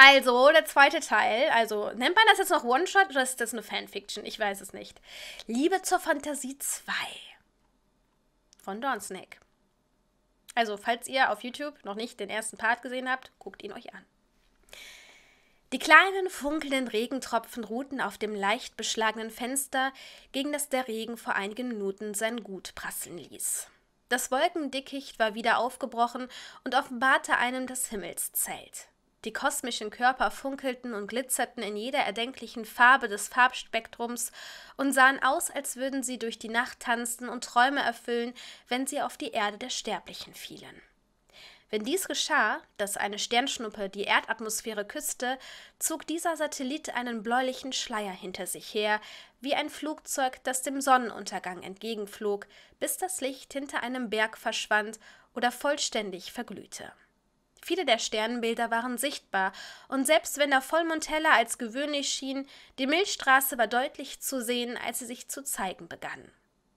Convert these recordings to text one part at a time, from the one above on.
Also, der zweite Teil, also nennt man das jetzt noch One-Shot oder ist das eine Fanfiction? Ich weiß es nicht. Liebe zur Fantasie 2 von Dawnsnake. Also, falls ihr auf YouTube noch nicht den ersten Part gesehen habt, guckt ihn euch an. Die kleinen funkelnden Regentropfen ruhten auf dem leicht beschlagenen Fenster, gegen das der Regen vor einigen Minuten sein Gut prasseln ließ. Das Wolkendickicht war wieder aufgebrochen und offenbarte einem das Himmelszelt. Die kosmischen Körper funkelten und glitzerten in jeder erdenklichen Farbe des Farbspektrums und sahen aus, als würden sie durch die Nacht tanzen und Träume erfüllen, wenn sie auf die Erde der Sterblichen fielen. Wenn dies geschah, dass eine Sternschnuppe die Erdatmosphäre küsste, zog dieser Satellit einen bläulichen Schleier hinter sich her, wie ein Flugzeug, das dem Sonnenuntergang entgegenflog, bis das Licht hinter einem Berg verschwand oder vollständig verglühte. Viele der Sternbilder waren sichtbar, und selbst wenn der Vollmond heller als gewöhnlich schien, die Milchstraße war deutlich zu sehen, als sie sich zu zeigen begann.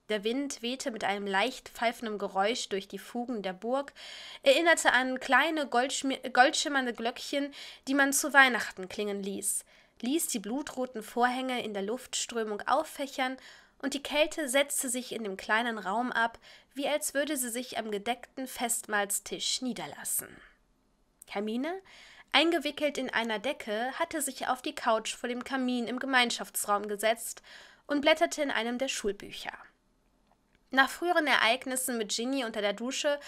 Der Wind wehte mit einem leicht pfeifenden Geräusch durch die Fugen der Burg, erinnerte an kleine goldschimmernde Glöckchen, die man zu Weihnachten klingen ließ, ließ die blutroten Vorhänge in der Luftströmung auffächern, und die Kälte setzte sich in dem kleinen Raum ab, wie als würde sie sich am gedeckten Festmahlstisch niederlassen. Hermine, eingewickelt in einer Decke, hatte sich auf die Couch vor dem Kamin im Gemeinschaftsraum gesetzt und blätterte in einem der Schulbücher. Nach früheren Ereignissen mit Ginny unter der Dusche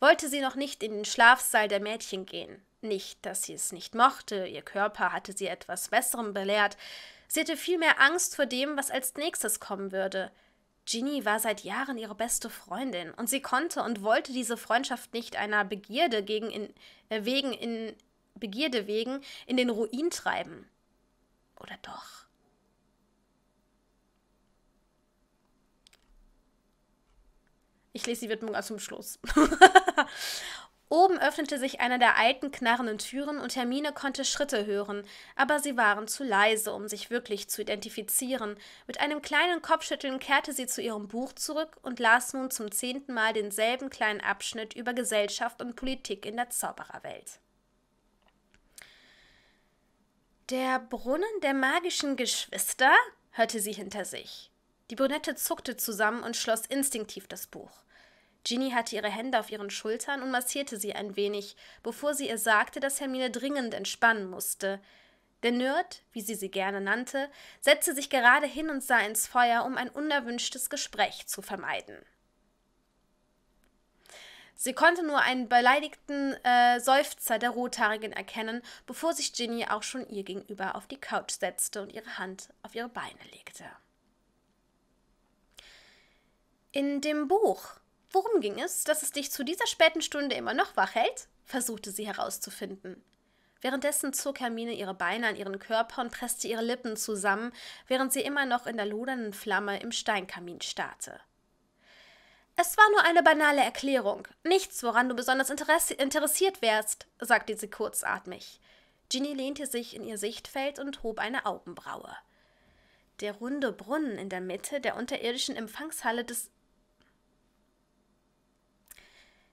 wollte sie noch nicht in den Schlafsaal der Mädchen gehen. Nicht, dass sie es nicht mochte, ihr Körper hatte sie etwas Besserem belehrt, sie hatte vielmehr Angst vor dem, was als nächstes kommen würde. Ginny war seit Jahren ihre beste Freundin und sie konnte und wollte diese Freundschaft nicht einer Begierde gegen in, äh, wegen in Begierde wegen in den Ruin treiben. Oder doch? Ich lese die Widmung zum Schluss. Oben öffnete sich eine der alten, knarrenden Türen und Hermine konnte Schritte hören, aber sie waren zu leise, um sich wirklich zu identifizieren. Mit einem kleinen Kopfschütteln kehrte sie zu ihrem Buch zurück und las nun zum zehnten Mal denselben kleinen Abschnitt über Gesellschaft und Politik in der Zaubererwelt. Der Brunnen der magischen Geschwister? hörte sie hinter sich. Die Brunette zuckte zusammen und schloss instinktiv das Buch. Ginny hatte ihre Hände auf ihren Schultern und massierte sie ein wenig, bevor sie ihr sagte, dass Hermine dringend entspannen musste. Der Nerd, wie sie sie gerne nannte, setzte sich gerade hin und sah ins Feuer, um ein unerwünschtes Gespräch zu vermeiden. Sie konnte nur einen beleidigten äh, Seufzer der Rothaarigen erkennen, bevor sich Ginny auch schon ihr gegenüber auf die Couch setzte und ihre Hand auf ihre Beine legte. In dem Buch, Worum ging es, dass es dich zu dieser späten Stunde immer noch wach hält? versuchte sie herauszufinden. Währenddessen zog Hermine ihre Beine an ihren Körper und presste ihre Lippen zusammen, während sie immer noch in der lodernden Flamme im Steinkamin starrte. Es war nur eine banale Erklärung, nichts, woran du besonders interessiert wärst, sagte sie kurzatmig. Ginny lehnte sich in ihr Sichtfeld und hob eine Augenbraue. Der runde Brunnen in der Mitte der unterirdischen Empfangshalle des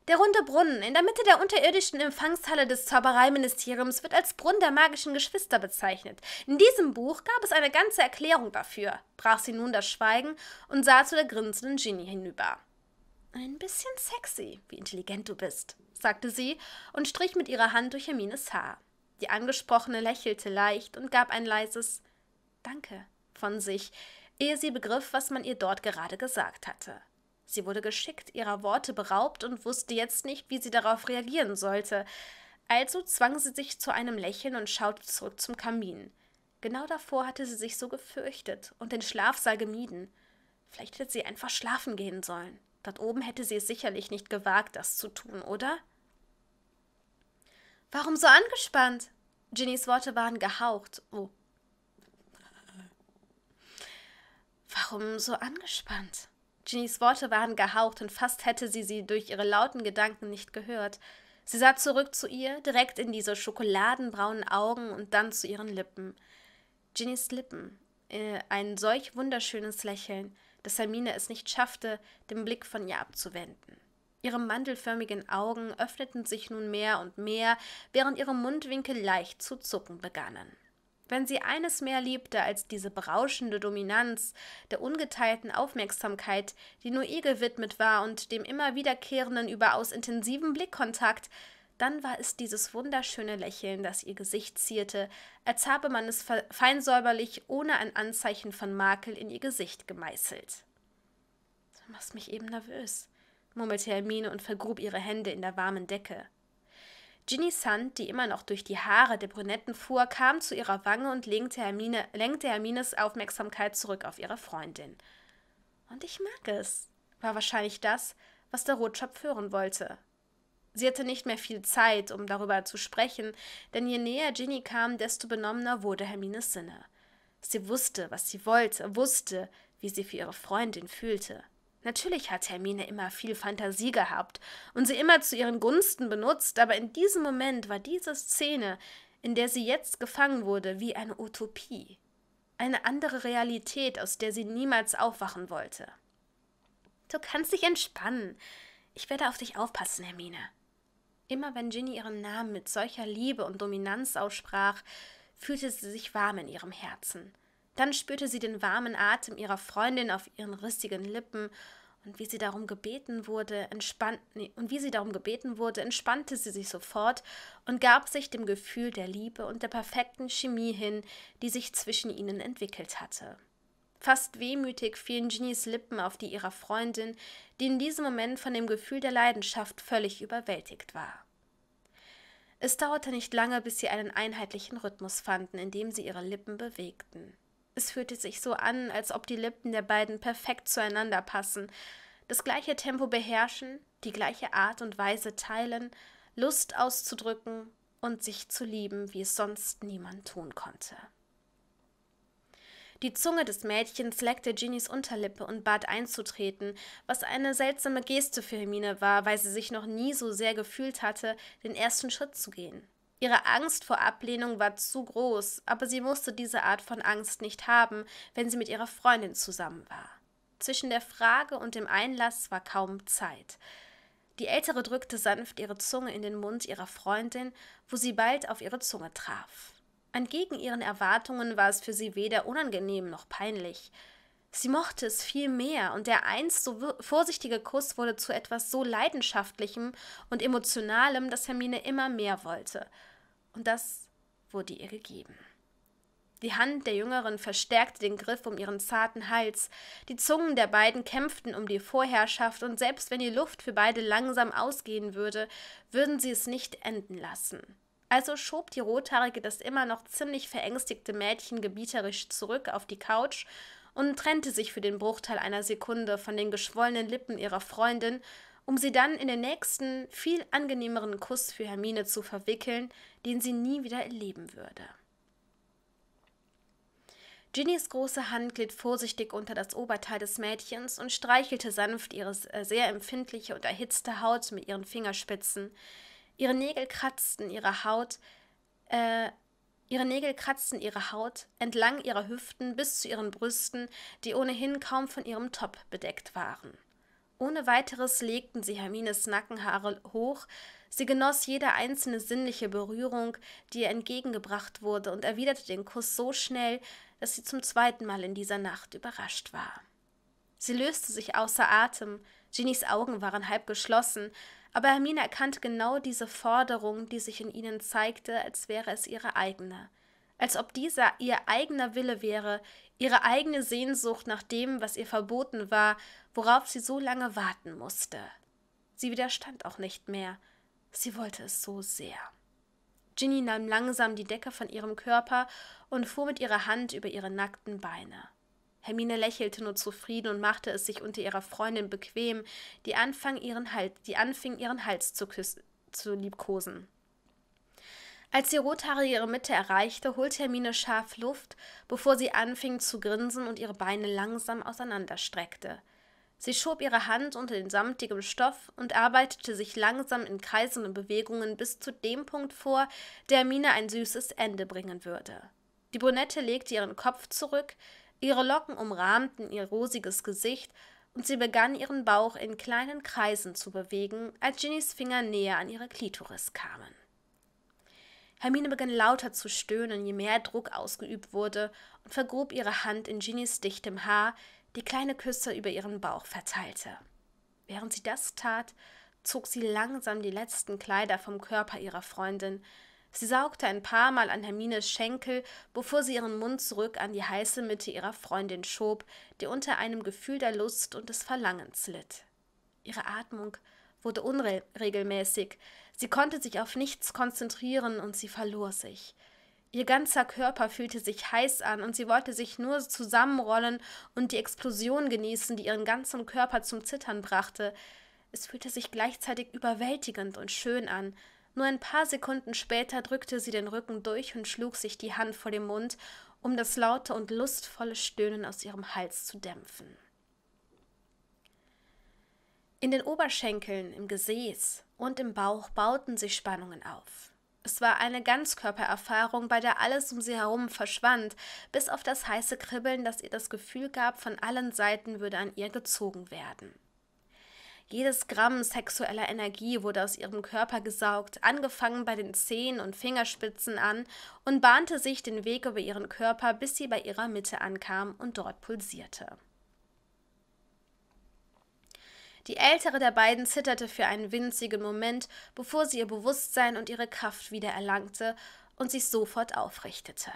der runde Brunnen in der Mitte der unterirdischen Empfangshalle des Zaubereiministeriums wird als Brunnen der magischen Geschwister bezeichnet. In diesem Buch gab es eine ganze Erklärung dafür, brach sie nun das Schweigen und sah zu der grinsenden Ginny hinüber. Ein bisschen sexy, wie intelligent du bist, sagte sie und strich mit ihrer Hand durch Hermines Haar. Die Angesprochene lächelte leicht und gab ein leises Danke von sich, ehe sie begriff, was man ihr dort gerade gesagt hatte. Sie wurde geschickt ihrer Worte beraubt und wusste jetzt nicht, wie sie darauf reagieren sollte. Also zwang sie sich zu einem Lächeln und schaute zurück zum Kamin. Genau davor hatte sie sich so gefürchtet und den Schlafsaal gemieden. Vielleicht hätte sie einfach schlafen gehen sollen. Dort oben hätte sie es sicherlich nicht gewagt, das zu tun, oder? Warum so angespannt? Ginnys Worte waren gehaucht. Oh. Warum so angespannt? Genies Worte waren gehaucht und fast hätte sie sie durch ihre lauten Gedanken nicht gehört. Sie sah zurück zu ihr, direkt in diese schokoladenbraunen Augen und dann zu ihren Lippen. Ginnys Lippen, äh, ein solch wunderschönes Lächeln, dass Hermine es nicht schaffte, den Blick von ihr abzuwenden. Ihre mandelförmigen Augen öffneten sich nun mehr und mehr, während ihre Mundwinkel leicht zu zucken begannen. Wenn sie eines mehr liebte als diese berauschende Dominanz der ungeteilten Aufmerksamkeit, die nur ihr gewidmet war und dem immer wiederkehrenden, überaus intensiven Blickkontakt, dann war es dieses wunderschöne Lächeln, das ihr Gesicht zierte, als habe man es feinsäuberlich ohne ein Anzeichen von Makel in ihr Gesicht gemeißelt. Du machst mich eben nervös, murmelte Hermine und vergrub ihre Hände in der warmen Decke. Ginny Sand, die immer noch durch die Haare der Brünetten fuhr, kam zu ihrer Wange und lenkte, Hermine, lenkte Hermines Aufmerksamkeit zurück auf ihre Freundin. Und ich mag es, war wahrscheinlich das, was der Rotschopf hören wollte. Sie hatte nicht mehr viel Zeit, um darüber zu sprechen, denn je näher Ginny kam, desto benommener wurde Hermines Sinne. Sie wusste, was sie wollte, wusste, wie sie für ihre Freundin fühlte. Natürlich hat Hermine immer viel Fantasie gehabt und sie immer zu ihren Gunsten benutzt, aber in diesem Moment war diese Szene, in der sie jetzt gefangen wurde, wie eine Utopie. Eine andere Realität, aus der sie niemals aufwachen wollte. Du kannst dich entspannen. Ich werde auf dich aufpassen, Hermine. Immer wenn Ginny ihren Namen mit solcher Liebe und Dominanz aussprach, fühlte sie sich warm in ihrem Herzen – dann spürte sie den warmen Atem ihrer Freundin auf ihren rissigen Lippen und wie sie darum gebeten wurde, entspannt, nee, und wie sie darum gebeten wurde, entspannte sie sich sofort und gab sich dem Gefühl der Liebe und der perfekten Chemie hin, die sich zwischen ihnen entwickelt hatte. Fast wehmütig fielen Genies Lippen auf die ihrer Freundin, die in diesem Moment von dem Gefühl der Leidenschaft völlig überwältigt war. Es dauerte nicht lange, bis sie einen einheitlichen Rhythmus fanden, in dem sie ihre Lippen bewegten. Es fühlte sich so an, als ob die Lippen der beiden perfekt zueinander passen, das gleiche Tempo beherrschen, die gleiche Art und Weise teilen, Lust auszudrücken und sich zu lieben, wie es sonst niemand tun konnte. Die Zunge des Mädchens leckte Ginnys Unterlippe und bat einzutreten, was eine seltsame Geste für Hermine war, weil sie sich noch nie so sehr gefühlt hatte, den ersten Schritt zu gehen. Ihre Angst vor Ablehnung war zu groß, aber sie musste diese Art von Angst nicht haben, wenn sie mit ihrer Freundin zusammen war. Zwischen der Frage und dem Einlass war kaum Zeit. Die Ältere drückte sanft ihre Zunge in den Mund ihrer Freundin, wo sie bald auf ihre Zunge traf. Entgegen ihren Erwartungen war es für sie weder unangenehm noch peinlich. Sie mochte es viel mehr, und der einst so vorsichtige Kuss wurde zu etwas so Leidenschaftlichem und Emotionalem, dass Hermine immer mehr wollte – und das wurde ihr gegeben. Die Hand der Jüngeren verstärkte den Griff um ihren zarten Hals, die Zungen der beiden kämpften um die Vorherrschaft, und selbst wenn die Luft für beide langsam ausgehen würde, würden sie es nicht enden lassen. Also schob die Rothaarige das immer noch ziemlich verängstigte Mädchen gebieterisch zurück auf die Couch und trennte sich für den Bruchteil einer Sekunde von den geschwollenen Lippen ihrer Freundin um sie dann in den nächsten, viel angenehmeren Kuss für Hermine zu verwickeln, den sie nie wieder erleben würde. Ginnys große Hand glitt vorsichtig unter das Oberteil des Mädchens und streichelte sanft ihre äh, sehr empfindliche und erhitzte Haut mit ihren Fingerspitzen. Ihre Nägel kratzten ihre Haut, äh, ihre Nägel kratzten ihre Haut entlang ihrer Hüften bis zu ihren Brüsten, die ohnehin kaum von ihrem Top bedeckt waren. Ohne weiteres legten sie Hermines Nackenhaare hoch, sie genoss jede einzelne sinnliche Berührung, die ihr entgegengebracht wurde, und erwiderte den Kuss so schnell, dass sie zum zweiten Mal in dieser Nacht überrascht war. Sie löste sich außer Atem, Ginnys Augen waren halb geschlossen, aber Hermine erkannte genau diese Forderung, die sich in ihnen zeigte, als wäre es ihre eigene, als ob dieser ihr eigener Wille wäre, ihre eigene Sehnsucht nach dem, was ihr verboten war worauf sie so lange warten musste. Sie widerstand auch nicht mehr, sie wollte es so sehr. Ginny nahm langsam die Decke von ihrem Körper und fuhr mit ihrer Hand über ihre nackten Beine. Hermine lächelte nur zufrieden und machte es sich unter ihrer Freundin bequem, die, anfang ihren Hals, die anfing, ihren Hals zu, küssen, zu liebkosen. Als die Rothaarige ihre Mitte erreichte, holte Hermine scharf Luft, bevor sie anfing zu grinsen und ihre Beine langsam auseinanderstreckte. Sie schob ihre Hand unter den samtigen Stoff und arbeitete sich langsam in kreisenden Bewegungen bis zu dem Punkt vor, der Mine ein süßes Ende bringen würde. Die Brünette legte ihren Kopf zurück, ihre Locken umrahmten ihr rosiges Gesicht und sie begann ihren Bauch in kleinen Kreisen zu bewegen, als Ginnys Finger näher an ihre Klitoris kamen. Hermine begann lauter zu stöhnen, je mehr Druck ausgeübt wurde, und vergrub ihre Hand in Ginnys dichtem Haar, die kleine Küsse über ihren Bauch verteilte. Während sie das tat, zog sie langsam die letzten Kleider vom Körper ihrer Freundin. Sie saugte ein paar Mal an Hermines Schenkel, bevor sie ihren Mund zurück an die heiße Mitte ihrer Freundin schob, die unter einem Gefühl der Lust und des Verlangens litt. Ihre Atmung wurde unregelmäßig, sie konnte sich auf nichts konzentrieren und sie verlor sich. Ihr ganzer Körper fühlte sich heiß an und sie wollte sich nur zusammenrollen und die Explosion genießen, die ihren ganzen Körper zum Zittern brachte. Es fühlte sich gleichzeitig überwältigend und schön an. Nur ein paar Sekunden später drückte sie den Rücken durch und schlug sich die Hand vor den Mund, um das laute und lustvolle Stöhnen aus ihrem Hals zu dämpfen. In den Oberschenkeln, im Gesäß und im Bauch bauten sich Spannungen auf. Es war eine Ganzkörpererfahrung, bei der alles um sie herum verschwand, bis auf das heiße Kribbeln, das ihr das Gefühl gab, von allen Seiten würde an ihr gezogen werden. Jedes Gramm sexueller Energie wurde aus ihrem Körper gesaugt, angefangen bei den Zehen und Fingerspitzen an und bahnte sich den Weg über ihren Körper, bis sie bei ihrer Mitte ankam und dort pulsierte. Die ältere der beiden zitterte für einen winzigen Moment, bevor sie ihr Bewusstsein und ihre Kraft wieder erlangte und sich sofort aufrichtete.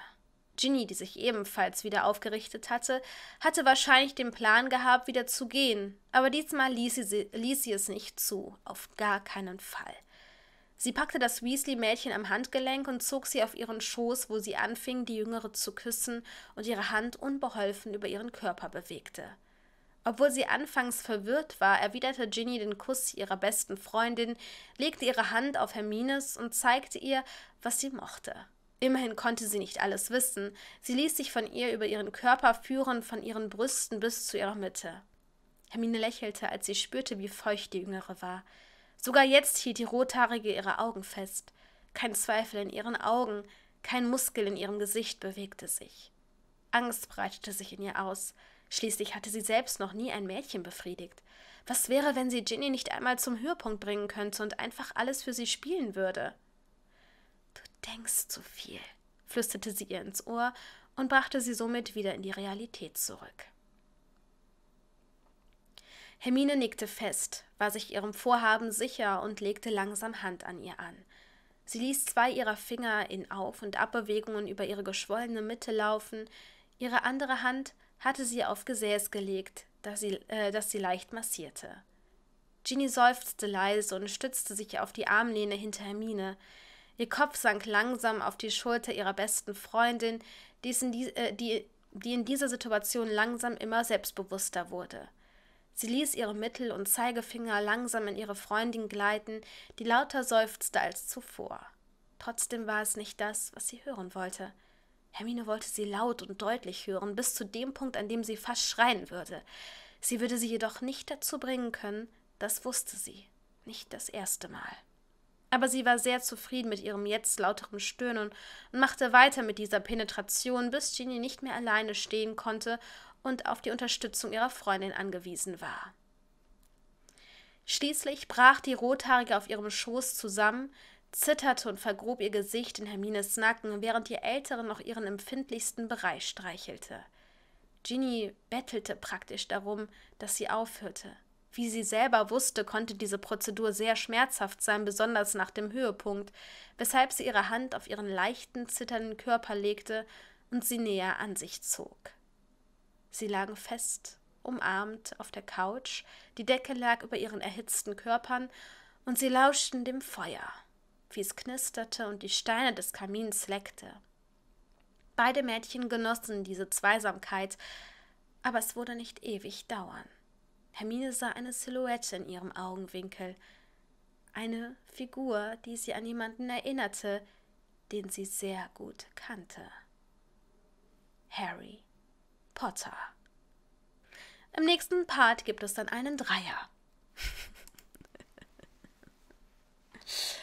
Ginny, die sich ebenfalls wieder aufgerichtet hatte, hatte wahrscheinlich den Plan gehabt, wieder zu gehen, aber diesmal ließ sie, ließ sie es nicht zu, auf gar keinen Fall. Sie packte das Weasley-Mädchen am Handgelenk und zog sie auf ihren Schoß, wo sie anfing, die Jüngere zu küssen und ihre Hand unbeholfen über ihren Körper bewegte. Obwohl sie anfangs verwirrt war, erwiderte Ginny den Kuss ihrer besten Freundin, legte ihre Hand auf Hermines und zeigte ihr, was sie mochte. Immerhin konnte sie nicht alles wissen. Sie ließ sich von ihr über ihren Körper führen, von ihren Brüsten bis zu ihrer Mitte. Hermine lächelte, als sie spürte, wie feucht die Jüngere war. Sogar jetzt hielt die Rothaarige ihre Augen fest. Kein Zweifel in ihren Augen, kein Muskel in ihrem Gesicht bewegte sich. Angst breitete sich in ihr aus. Schließlich hatte sie selbst noch nie ein Mädchen befriedigt. Was wäre, wenn sie Ginny nicht einmal zum Höhepunkt bringen könnte und einfach alles für sie spielen würde? Du denkst zu viel, flüsterte sie ihr ins Ohr und brachte sie somit wieder in die Realität zurück. Hermine nickte fest, war sich ihrem Vorhaben sicher und legte langsam Hand an ihr an. Sie ließ zwei ihrer Finger in Auf- und Abbewegungen über ihre geschwollene Mitte laufen, ihre andere Hand hatte sie auf Gesäß gelegt, das sie, äh, das sie leicht massierte. Ginny seufzte leise und stützte sich auf die Armlehne hinter Hermine. Ihr Kopf sank langsam auf die Schulter ihrer besten Freundin, die, in, die, äh, die, die in dieser Situation langsam immer selbstbewusster wurde. Sie ließ ihre Mittel- und Zeigefinger langsam in ihre Freundin gleiten, die lauter seufzte als zuvor. Trotzdem war es nicht das, was sie hören wollte. Hermine wollte sie laut und deutlich hören, bis zu dem Punkt, an dem sie fast schreien würde. Sie würde sie jedoch nicht dazu bringen können, das wusste sie, nicht das erste Mal. Aber sie war sehr zufrieden mit ihrem jetzt lauteren Stöhnen und machte weiter mit dieser Penetration, bis Ginny nicht mehr alleine stehen konnte und auf die Unterstützung ihrer Freundin angewiesen war. Schließlich brach die Rothaarige auf ihrem Schoß zusammen, zitterte und vergrub ihr Gesicht in Hermines Nacken, während die Ältere noch ihren empfindlichsten Bereich streichelte. Ginny bettelte praktisch darum, dass sie aufhörte. Wie sie selber wusste, konnte diese Prozedur sehr schmerzhaft sein, besonders nach dem Höhepunkt, weshalb sie ihre Hand auf ihren leichten, zitternden Körper legte und sie näher an sich zog. Sie lagen fest, umarmt auf der Couch, die Decke lag über ihren erhitzten Körpern, und sie lauschten dem Feuer wie es knisterte und die Steine des Kamins leckte. Beide Mädchen genossen diese Zweisamkeit, aber es wurde nicht ewig dauern. Hermine sah eine Silhouette in ihrem Augenwinkel, eine Figur, die sie an jemanden erinnerte, den sie sehr gut kannte. Harry Potter. Im nächsten Part gibt es dann einen Dreier.